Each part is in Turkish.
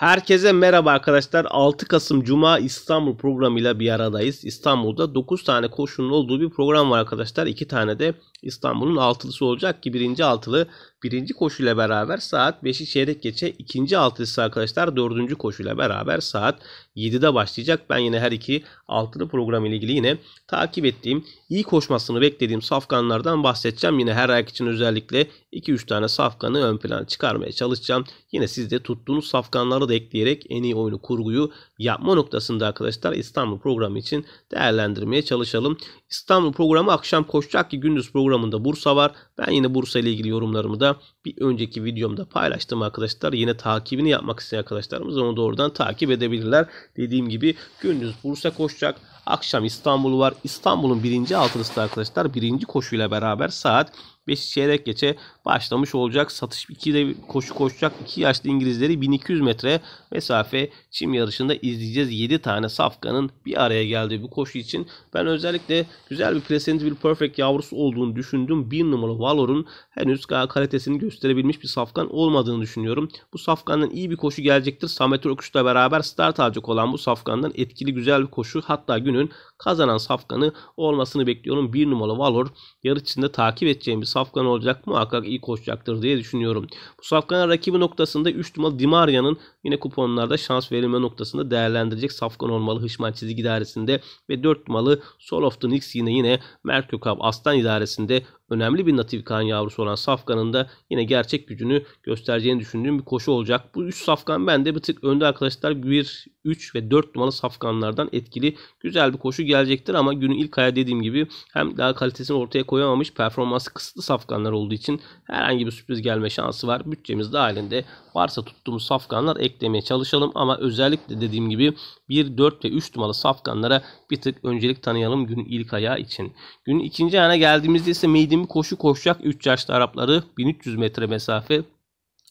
Herkese merhaba arkadaşlar. 6 Kasım Cuma İstanbul programıyla bir aradayız. İstanbul'da 9 tane koşunun olduğu bir program var arkadaşlar. 2 tane de İstanbul'un altılısı olacak ki birinci altılı birinci koşuyla beraber saat 5'i çeyrek geçe ikinci altılısı arkadaşlar dördüncü koşuyla beraber saat 7'de başlayacak. Ben yine her iki altılı program ile ilgili yine takip ettiğim iyi koşmasını beklediğim safkanlardan bahsedeceğim. Yine her ayak için özellikle 2-3 tane safkanı ön plana çıkarmaya çalışacağım. Yine siz de tuttuğunuz safkanları da ekleyerek en iyi oyunu kurguyu yapma noktasında arkadaşlar İstanbul programı için değerlendirmeye çalışalım. İstanbul programı akşam koşacak ki gündüz programı programında Bursa var. Ben yine Bursa ile ilgili yorumlarımı da bir önceki videomda paylaştım arkadaşlar. Yine takibini yapmak isteyen arkadaşlarımız onu doğrudan takip edebilirler. Dediğim gibi gündüz Bursa koşacak. Akşam İstanbul var. İstanbul'un birinci altılısı arkadaşlar birinci koşuyla beraber saat 5 çeyrek geçe başlamış olacak. Satış 2'de koşu koşacak 2 yaşlı İngilizleri 1200 metre mesafe çim yarışında izleyeceğiz. 7 tane safkanın bir araya geldiği bu koşu için ben özellikle güzel bir Pleasantville Perfect yavrusu olduğunu düşündüm. 1 numaralı Valor'un henüz kalitesini gösterebilmiş bir safkan olmadığını düşünüyorum. Bu safkanın iyi bir koşu gelecektir. Samet Öküş'le beraber start alacak olan bu safkandan etkili güzel bir koşu hatta günün kazanan safkanı olmasını bekliyorum. 1 numaralı Valor yarı içinde takip edeceğimiz Safkan olacak muhakkak iyi koşacaktır diye düşünüyorum. Bu Safkan'a rakibi noktasında 3 numaralı Dimaria'nın yine kuponlarda şans verilme noktasında değerlendirecek Safkan olmalı Hışman çizgi idaresinde ve 4 numaralı Sol of the Knicks yine yine Merkür Cup Aslan idaresinde önemli bir Natif Kan yavrusu olan Safkan'ın da yine gerçek gücünü göstereceğini düşündüğüm bir koşu olacak. Bu 3 Safkan bende bir tık önde arkadaşlar. 1, 3 ve 4 numaralı Safkanlardan etkili güzel bir koşu gelecektir ama günün ilk aya dediğim gibi hem daha kalitesini ortaya koyamamış performansı kısıtlı Safkanlar olduğu için herhangi bir sürpriz gelme şansı var. Bütçemiz dahilinde varsa tuttuğumuz safkanlar eklemeye çalışalım. Ama özellikle dediğim gibi 1, 4 ve 3 numaralı safkanlara bir tık öncelik tanıyalım gün ilk ayağı için. gün ikinci ayağına geldiğimizde ise meydan koşu koşacak 3 yaşlı Arapları 1300 metre mesafe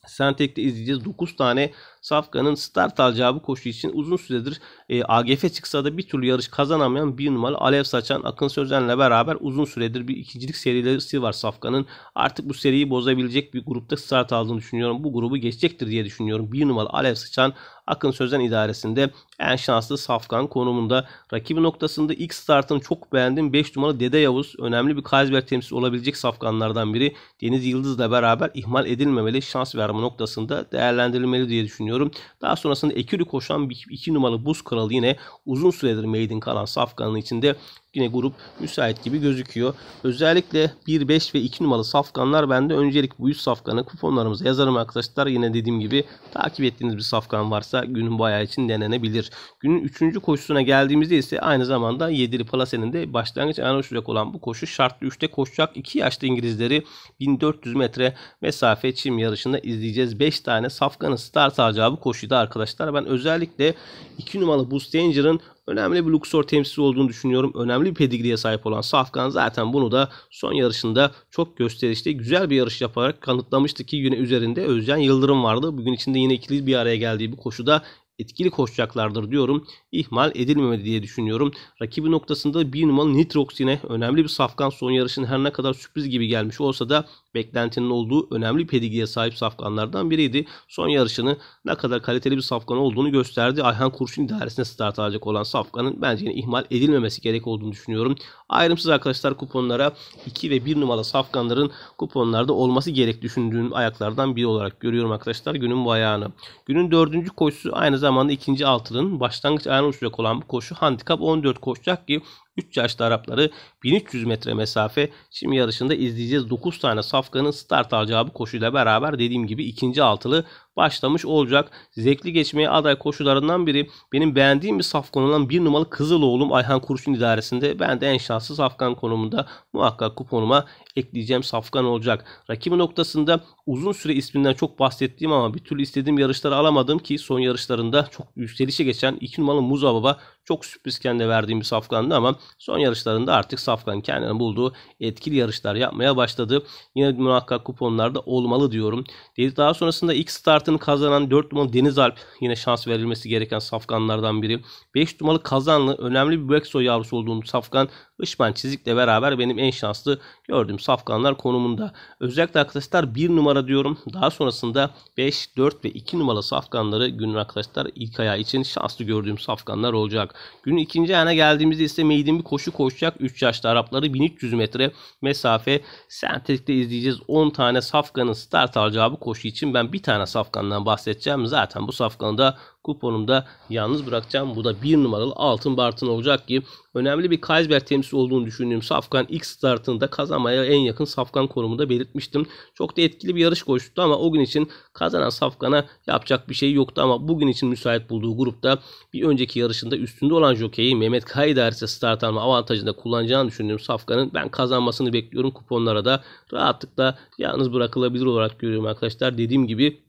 Sentek'te izleyeceğiz. 9 tane Safkan'ın start alacağı bu koşu için uzun süredir e, AGF çıksa da bir türlü yarış kazanamayan bir numaralı Alev Saçan Akın Sözen'le beraber uzun süredir bir ikincilik serisi var Safkan'ın. Artık bu seriyi bozabilecek bir grupta start aldığını düşünüyorum. Bu grubu geçecektir diye düşünüyorum. Bir numaralı Alev Saçan Akın Sözen idaresinde en şanslı Safkan konumunda. Rakibi noktasında ilk startını çok beğendim. 5 numaralı Dede Yavuz önemli bir Kaysberg temsilcisi olabilecek safkanlardan biri. Deniz Yıldız'la beraber ihmal edilmemeli. Şans verme noktasında değerlendirilmeli diye düşünüyorum. Daha sonrasında ekürü koşan 2 numaralı Buz Kralı yine uzun süredir meydin kalan safkanın içinde yine grup müsait gibi gözüküyor. Özellikle 1, 5 ve 2 numaralı safkanlar bende öncelik bu 100 safkanı kuponlarımıza yazarım arkadaşlar. Yine dediğim gibi takip ettiğiniz bir safkan varsa günün bayağı için denenebilir. Günün 3. koşusuna geldiğimizde ise aynı zamanda 7'li Palasen'in de başlangıç ayağına uçacak olan bu koşu şartlı 3'te koşacak 2 yaşlı İngilizleri 1400 metre mesafe çim yarışında izleyeceğiz. 5 tane safkanın start alacağı bu koşuydu arkadaşlar. Ben özellikle 2 numaralı Boost Danger'ın önemli bir Luxor temsilcisi olduğunu düşünüyorum. Önemli bir pedigriye sahip olan Safkan zaten bunu da son yarışında çok gösterişli güzel bir yarış yaparak kanıtlamıştı ki yine üzerinde Özcan Yıldırım vardı. Bugün içinde yine ikili bir araya geldiği bir koşuda etkili koşacaklardır diyorum. İhmal edilmemeli diye düşünüyorum. Rakibi noktasında bir numaralı Nitrox yine önemli bir safkan son yarışın her ne kadar sürpriz gibi gelmiş olsa da beklentinin olduğu önemli pedigiye sahip safkanlardan biriydi. Son yarışını ne kadar kaliteli bir safkan olduğunu gösterdi. Ayhan Kurşun idaresine start alacak olan safkanın bence yine ihmal edilmemesi gerek olduğunu düşünüyorum. Ayrımsız arkadaşlar kuponlara 2 ve 1 numaralı safkanların kuponlarda olması gerek düşündüğüm ayaklardan biri olarak görüyorum arkadaşlar günün bu ayağını. Günün dördüncü koşusu aynı zamanda zamanda ikinci altılının başlangıç ayağına uçacak olan bu koşu handikap 14 koşacak ki 3 yaşlı Arapları 1300 metre mesafe şimdi yarışında izleyeceğiz. 9 tane safkanın start alacağı bu koşuyla beraber dediğim gibi ikinci altılı başlamış olacak. Zevkli geçmeye aday koşularından biri benim beğendiğim bir saf olan bir numaralı oğlum Ayhan Kurşun idaresinde. Ben de en şanslı safkan konumunda muhakkak kuponuma ekleyeceğim safkan olacak. Rakibi noktasında uzun süre isminden çok bahsettiğim ama bir türlü istediğim yarışları alamadım ki son yarışlarında çok yükselişe geçen 2 numaralı Muzababa çok sürprizken de verdiğim bir Safkan'dı ama son yarışlarında artık Safkan kendini bulduğu etkili yarışlar yapmaya başladı. Yine muhakkak kuponlarda olmalı diyorum. Dedi Daha sonrasında ilk startını kazanan 4 numaralı Deniz Alp yine şans verilmesi gereken Safkanlardan biri. 5 numaralı Kazanlı önemli bir Bexo yavrusu olduğunu Safkan Işman Çizik'le beraber benim en şanslı gördüğüm safkanlar konumunda. Özellikle arkadaşlar 1 numara diyorum. Daha sonrasında 5, 4 ve 2 numaralı safkanları günün arkadaşlar ilk ayağı için şanslı gördüğüm safkanlar olacak. Günün ikinci ayağına geldiğimizde ise meydin bir koşu koşacak 3 yaşlı Arapları 1300 metre mesafe sentetikte izleyeceğiz. 10 tane safkanın start alacağı bu koşu için ben bir tane safkandan bahsedeceğim. Zaten bu safkanı da kuponumda yalnız bırakacağım. Bu da bir numaralı altın bartın olacak ki önemli bir Kaysberg temsilcisi olduğunu düşündüğüm Safkan ilk startında kazanmaya en yakın Safkan konumunda belirtmiştim. Çok da etkili bir yarış koştu ama o gün için kazanan Safkan'a yapacak bir şey yoktu ama bugün için müsait bulduğu grupta bir önceki yarışında üstünde olan jokeyi Mehmet Kaydar ise start alma avantajında kullanacağını düşündüğüm Safkan'ın ben kazanmasını bekliyorum. Kuponlara da rahatlıkla yalnız bırakılabilir olarak görüyorum arkadaşlar. Dediğim gibi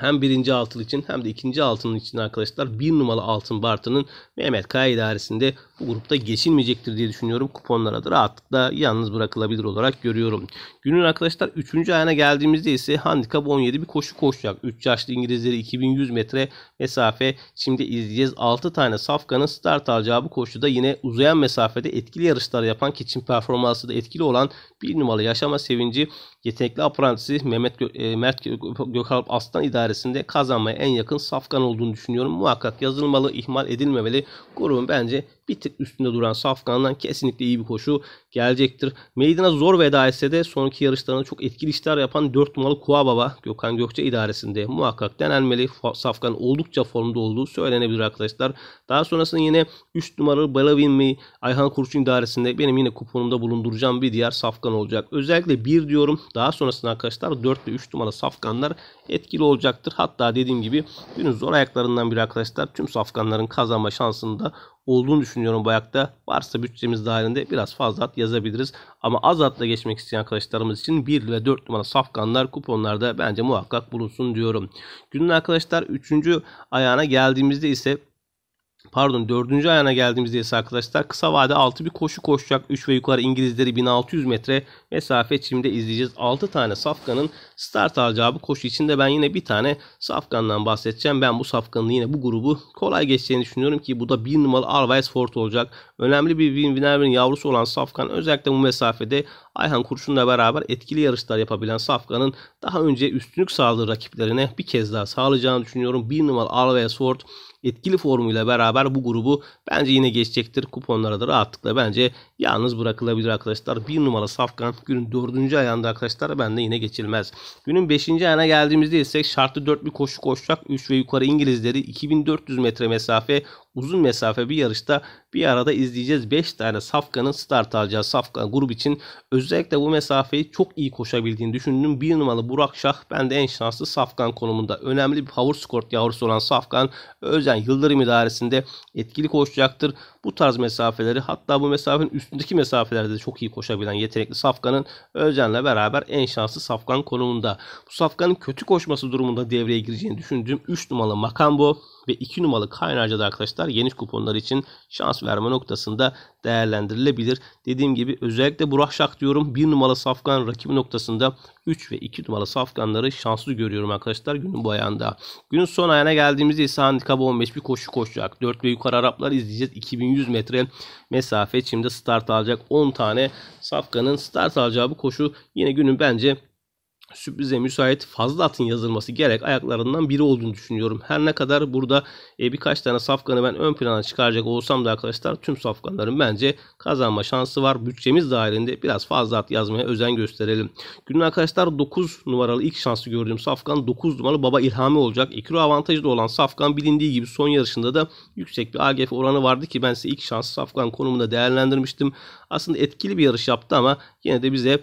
hem birinci altın için hem de ikinci altının için arkadaşlar bir numaralı altın Bartı'nın Mehmet Kaya idaresinde bu grupta geçilmeyecektir diye düşünüyorum. Kuponlara da rahatlıkla yalnız bırakılabilir olarak görüyorum. Günün arkadaşlar 3. ayına geldiğimizde ise handikap 17 bir koşu koşacak. 3 yaşlı İngilizleri 2100 metre mesafe şimdi izleyeceğiz. 6 tane safkanın start alacağı bu koşuda yine uzayan mesafede etkili yarışlar yapan keçin performansı da etkili olan bir numaralı yaşama sevinci yetenekli aprantisi Mehmet Gö e, Mert Gökalp Aslan idaresi idaresinde kazanmaya en yakın safkan olduğunu düşünüyorum. Muhakkak yazılmalı, ihmal edilmemeli. Grubun bence bir tık üstünde duran Safkan'dan kesinlikle iyi bir koşu gelecektir. Meydana zor veda etse de sonraki yarışlarında çok etkili işler yapan 4 numaralı Kuababa Gökhan Gökçe idaresinde muhakkak denenmeli. Safkan oldukça formda olduğu söylenebilir arkadaşlar. Daha sonrasında yine 3 numaralı Balavin mi Ayhan Kurşun idaresinde benim yine kuponumda bulunduracağım bir diğer Safkan olacak. Özellikle 1 diyorum. Daha sonrasında arkadaşlar 4 ve 3 numaralı Safkanlar etkili olacaktır. Hatta dediğim gibi günün zor ayaklarından biri arkadaşlar tüm Safkanların kazanma şansını da olduğunu düşünüyorum bu ayakta. Varsa bütçemiz dahilinde biraz fazla at yazabiliriz. Ama az atla geçmek isteyen arkadaşlarımız için 1 ve 4 numara safkanlar kuponlarda bence muhakkak bulunsun diyorum. Günün arkadaşlar 3. ayağına geldiğimizde ise pardon 4. ayağına geldiğimizde ise arkadaşlar kısa vade 6 bir koşu koşacak. 3 ve yukarı İngilizleri 1600 metre mesafe çimde izleyeceğiz. 6 tane safkanın start alacağı bu koşu içinde ben yine bir tane safkandan bahsedeceğim. Ben bu safkanın yine bu grubu kolay geçeceğini düşünüyorum ki bu da 1 numaralı Arvais Ford olacak. Önemli bir Win Winner'in yavrusu olan safkan özellikle bu mesafede Ayhan Kurşun'la beraber etkili yarışlar yapabilen Safkan'ın daha önce üstünlük sağladığı rakiplerine bir kez daha sağlayacağını düşünüyorum. 1 numaralı Arvais Ford etkili formuyla beraber bu grubu bence yine geçecektir. Kuponlara da rahatlıkla bence yalnız bırakılabilir arkadaşlar. bir numara Safkan günün dördüncü ayağında arkadaşlar bende yine geçilmez. Günün beşinci ayağına geldiğimizde ise şartlı 4 bir koşu koşacak. üç ve yukarı İngilizleri 2400 metre mesafe uzun mesafe bir yarışta bir arada izleyeceğiz. 5 tane Safkan'ın start alacağı Safkan grup için özellikle bu mesafeyi çok iyi koşabildiğini düşündüm. bir numaralı Burak Şah ben de en şanslı Safkan konumunda. Önemli bir power scored yavrusu olan Safkan Özen Yıldırım idaresinde etkili koşacaktır. Bu tarz mesafeleri hatta bu mesafenin üstündeki mesafelerde de çok iyi koşabilen yetenekli Safkan'ın Özcan'la beraber en şanslı Safkan konumunda. Bu Safkan'ın kötü koşması durumunda devreye gireceğini düşündüğüm 3 numaralı Makambo ve 2 numaralı K arkadaşlar geniş kuponlar için şans verme noktasında değerlendirilebilir. Dediğim gibi özellikle Burak Şak diyorum 1 numaralı safkan rakibi noktasında 3 ve 2 numaralı safkanları şanslı görüyorum arkadaşlar günün bu ayağında. Günün son ayağına geldiğimizde ise handikap 15 bir koşu koşacak. 4 ve yukarı Araplar izleyeceğiz. 2100 metre mesafe şimdi start alacak. 10 tane safkanın start alacağı bu koşu yine günün bence sürprize müsait fazla atın yazılması gerek ayaklarından biri olduğunu düşünüyorum. Her ne kadar burada e, birkaç tane safkanı ben ön plana çıkaracak olsam da arkadaşlar tüm safkanların bence kazanma şansı var. Bütçemiz dahilinde biraz fazla at yazmaya özen gösterelim. Günün arkadaşlar 9 numaralı ilk şansı gördüğüm safkan 9 numaralı Baba İlhami olacak. İkro avantajı da olan safkan bilindiği gibi son yarışında da yüksek bir AGF oranı vardı ki ben size ilk şans safkan konumunda değerlendirmiştim. Aslında etkili bir yarış yaptı ama yine de bize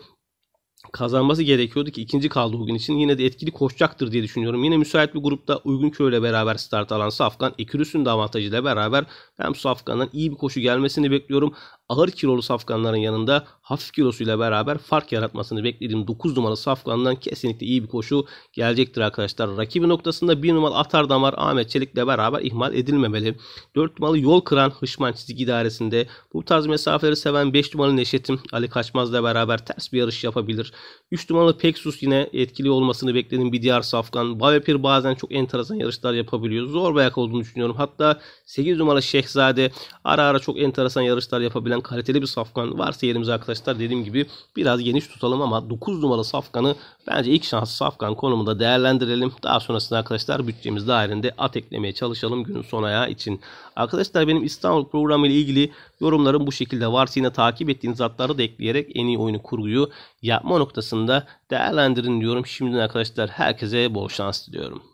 kazanması gerekiyordu ki ikinci kaldı o gün için. Yine de etkili koşacaktır diye düşünüyorum. Yine müsait bir grupta Uygun köyle beraber start alan Safkan Ekürüs'ün de avantajıyla beraber ben Safkan'dan iyi bir koşu gelmesini bekliyorum ağır kilolu safkanların yanında hafif kilosuyla beraber fark yaratmasını beklediğim 9 numaralı safkandan kesinlikle iyi bir koşu gelecektir arkadaşlar. Rakibi noktasında 1 numaralı Atar Damar Ahmet Çelik'le beraber ihmal edilmemeli. 4 numaralı Yol Kıran Hışman çizgi idaresinde bu tarz mesafeleri seven 5 numaralı Neşet'im Ali Kaçmaz'la beraber ters bir yarış yapabilir. 3 numaralı Peksus yine etkili olmasını beklediğim bir diğer safkan. Bavepir bazen çok enteresan yarışlar yapabiliyor. Zor bayak olduğunu düşünüyorum. Hatta 8 numara Şehzade ara ara çok enteresan yarışlar yapabilen kaliteli bir safkan varsa yerimize arkadaşlar dediğim gibi biraz geniş tutalım ama 9 numaralı safkanı bence ilk şanslı safkan konumunda değerlendirelim. Daha sonrasında arkadaşlar bütçemiz dahilinde at eklemeye çalışalım günün son ayağı için. Arkadaşlar benim İstanbul programı ile ilgili yorumlarım bu şekilde varsa yine takip ettiğiniz atları da ekleyerek en iyi oyunu kurguyu yapma noktasında değerlendirin diyorum. Şimdiden arkadaşlar herkese bol şans diliyorum.